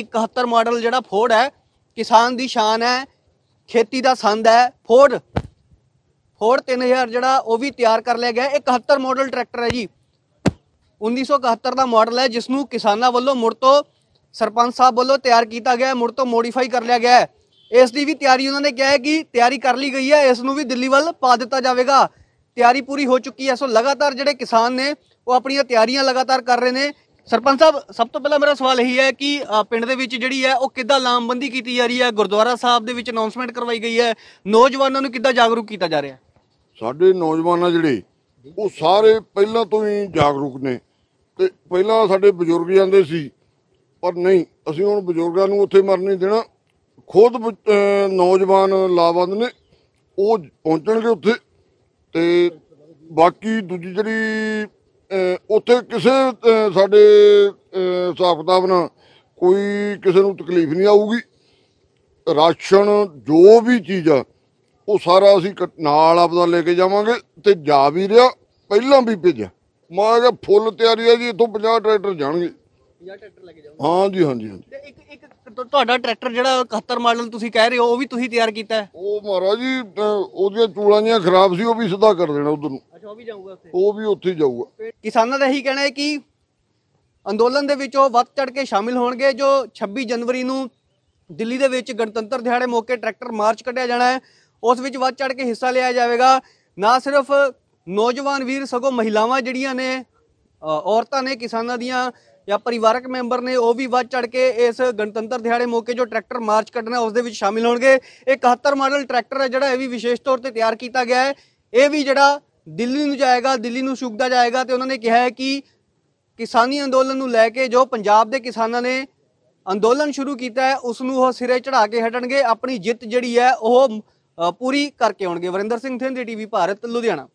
71 model ਜਿਹੜਾ Ford ਹੈ ਕਿਸਾਨ ਦੀ ਸ਼ਾਨ ਹੈ ਖੇਤੀ ਦਾ ਸੰਦ ਹੈ ਫੋਰਡ ਫੋਰਡ 3000 ਜਿਹੜਾ ਉਹ ਵੀ ਤਿਆਰ ਕਰ ਲਿਆ ਗਿਆ 71 ਮਾਡਲ ਟਰੈਕਟਰ ਹੈ ਜੀ 1971 ਦਾ ਮਾਡਲ ਹੈ ਜਿਸ ਨੂੰ ਕਿਸਾਨਾਂ ਵੱਲੋਂ ਮੁੜ ਤੋਂ ਸਰਪੰਚ ਸਾਹਿਬ ਵੱਲੋਂ ਤਿਆਰ ਕੀਤਾ ਗਿਆ ਹੈ ਮੁੜ ਤੋਂ ਮੋਡੀਫਾਈ ਕਰ ਲਿਆ ਗਿਆ ਹੈ ਇਸ ਦੀ ਵੀ ਤਿਆਰੀ ਉਹਨਾਂ ਨੇ ਕਿਹਾ ਹੈ ਕਿ ਤਿਆਰੀ ਕਰ ਲਈ ਗਈ ਹੈ ਇਸ ਨੂੰ ਵੀ ਦਿੱਲੀ ਵੱਲ ਪਾ ਦਿੱਤਾ ਜਾਵੇਗਾ ਤਿਆਰੀ ਪੂਰੀ ਹੋ ਚੁੱਕੀ ਹੈ ਸੋ ਲਗਾਤਾਰ ਜਿਹੜੇ ਕਿਸਾਨ ਨੇ ਉਹ ਆਪਣੀਆਂ ਤਿਆਰੀਆਂ ਲਗਾਤਾਰ ਕਰ ਰਹੇ ਨੇ ਸਰਪੰਚ ਸਾਹਿਬ ਸਭ ਤੋਂ ਪਹਿਲਾਂ ਮੇਰਾ ਸਵਾਲ ਇਹੀ ਹੈ ਕਿ ਪਿੰਡ ਦੇ ਵਿੱਚ ਜਿਹੜੀ ਹੈ ਉਹ ਕਿੱਦਾਂ ਲਾਮਬੰਦੀ ਕੀਤੀ ਜਾ ਰਹੀ ਹੈ ਗੁਰਦੁਆਰਾ ਸਾਹਿਬ ਦੇ ਵਿੱਚ ਅਨਾਉਂਸਮੈਂਟ ਕਰਵਾਈ ਗਈ ਹੈ ਨੌਜਵਾਨਾਂ ਨੂੰ ਕਿੱਦਾਂ ਜਾਗਰੂਕ ਕੀਤਾ ਜਾ ਰਿਹਾ ਸਾਡੇ ਨੌਜਵਾਨ ਆ ਜਿਹੜੇ ਉਹ ਸਾਰੇ ਪਹਿਲਾਂ ਤੋਂ ਹੀ ਜਾਗਰੂਕ ਨੇ ਤੇ ਪਹਿਲਾਂ ਸਾਡੇ ਬਜ਼ੁਰਗ ਜਾਂਦੇ ਸੀ ਪਰ ਨਹੀਂ ਅਸੀਂ ਹੁਣ ਬਜ਼ੁਰਗਾਂ ਨੂੰ ਉੱਥੇ ਮਰਨ ਨਹੀਂ ਦੇਣਾ ਖੁਦ ਨੌਜਵਾਨ ਲਾਵੰਦ ਨੇ ਉਹ ਪਹੁੰਚਣਗੇ ਉੱਥੇ ਤੇ ਬਾਕੀ ਦੂਜੀ ਜਿਹੜੀ ਉੱਥੇ ਕਿਸੇ ਸਾਡੇ ਹਿਸਾਬ ਕਿਤਾਬ ਨਾਲ ਕੋਈ ਕਿਸੇ ਨੂੰ ਤਕਲੀਫ ਨਹੀਂ ਆਊਗੀ ਰਾਸ਼ਨ ਜੋ ਵੀ ਚੀਜ਼ ਆ ਉਹ ਸਾਰਾ ਅਸੀਂ ਨਾਲ ਆਪਦਾ ਲੈ ਕੇ ਜਾਵਾਂਗੇ ਤੇ ਜਾ ਵੀ ਰਿਹਾ ਪਹਿਲਾਂ ਵੀ ਭੇਜਿਆ ਮੈਂ ਕਿਹਾ ਫੁੱਲ ਤਿਆਰੀ ਆ ਜੀ ਇਥੋਂ 50 ਟਰੈਕਟਰ ਜਾਣਗੇ 50 ਟਰੈਕਟਰ ਲੈ ਕੇ ਜਾਵਾਂਗੇ ਹਾਂ ਜੀ ਹਾਂ ਜੀ ਤੇ ਇੱਕ ਇੱਕ ਤੁਹਾਡਾ ਟਰੈਕਟਰ ਜਿਹੜਾ 71 ਮਾਡਲ ਤੁਸੀਂ ਕਹਿ ਰਹੇ ਹੋ ਉਹ ਵੀ ਤੁਸੀਂ ਤਿਆਰ ਕੀਤਾ ਉਹ ਮਹਾਰਾਜ ਜੀ ਉਹਦੀਆਂ ਚੂਲਾਂ ਜੀਆਂ ਖਰਾਬ ਸੀ ਉਹ ਵੀ ਸਿੱਧਾ ਕਰ ਦੇਣਾ ਉਧਰ ਨੂੰ ਉਹ ਵੀ ਜਾਊਗਾ ਉੱਥੇ ਉਹ ਵੀ ਉੱਥੇ ਜਾਊਗਾ ਕਿਸਾਨਾਂ ਦਾ ਇਹੀ ਕਹਿਣਾ ਹੈ ਕਿ ਅੰਦੋਲਨ ਦੇ ਵਿੱਚ ਉਹ ਵੱਧ ਚੜ ਕੇ ਸ਼ਾਮਿਲ ਹੋਣਗੇ ਜੋ 26 ਜਨਵਰੀ ਨੂੰ ਦਿੱਲੀ ਦੇ ਵਿੱਚ ਗਣਤੰਤਰ ਦਿਹਾੜੇ ਮੌਕੇ ਟਰੈਕਟਰ ਮਾਰਚ ਕੱਢਿਆ ਜਾਣਾ ਹੈ ਉਸ ਵਿੱਚ ਵੱਧ ਚੜ ਕੇ ਹਿੱਸਾ ਲਿਆ ਜਾਵੇਗਾ ਨਾ ਸਿਰਫ ਨੌਜਵਾਨ ਵੀਰ ਸਗੋਂ ਮਹਿਲਾਵਾਂ ਜਿਹੜੀਆਂ ਨੇ ਔਰਤਾਂ ਨੇ ਕਿਸਾਨਾਂ ਦੀਆਂ ਜਾਂ ਪਰਿਵਾਰਕ ਮੈਂਬਰ ਨੇ ਉਹ ਵੀ ਵੱਧ ਚੜ ਕੇ ਇਸ ਗਣਤੰਤਰ ਦਿਹਾੜੇ ਮੌਕੇ ਜੋ ਟਰੈਕਟਰ ਮਾਰਚ ਕੱਢਣਾ ਉਸ ਦੇ ਵਿੱਚ ਸ਼ਾਮਿਲ ਹੋਣਗੇ ਇਹ 71 ਮਾਡਲ ਟਰੈਕਟਰ ਹੈ ਜਿਹੜਾ ਇਹ ਵੀ ਵਿਸ਼ੇਸ਼ ਤੌਰ ਤੇ ਤਿਆਰ ਕੀਤਾ ਗਿਆ ਹੈ ਇਹ ਵੀ ਜਿਹੜਾ ਦਿੱਲੀ ਨੂੰ ਜਾਏਗਾ ਦਿੱਲੀ ਨੂੰ ਸ਼ੁਕਦਾ ਜਾਏਗਾ ਤੇ ਉਹਨਾਂ ਨੇ ਕਿਹਾ ਹੈ ਕਿ ਕਿਸਾਨੀ ਅੰਦੋਲਨ ਨੂੰ ਲੈ ਕੇ ਜੋ ਪੰਜਾਬ ਦੇ ਕਿਸਾਨਾਂ ਨੇ ਅੰਦੋਲਨ ਸ਼ੁਰੂ ਕੀਤਾ ਹੈ ਉਸ ਨੂੰ ਉਹ ਸਿਰੇ ਚੜਾ ਕੇ ਹਟਣਗੇ ਆਪਣੀ ਜਿੱਤ ਜਿਹੜੀ ਹੈ ਉਹ ਪੂਰੀ ਕਰਕੇ ਆਉਣਗੇ ਵਰਿੰਦਰ ਸਿੰਘ ਥਿੰਦੀ ਟੀਵੀ ਭਾਰਤ ਲੁਧਿਆਣਾ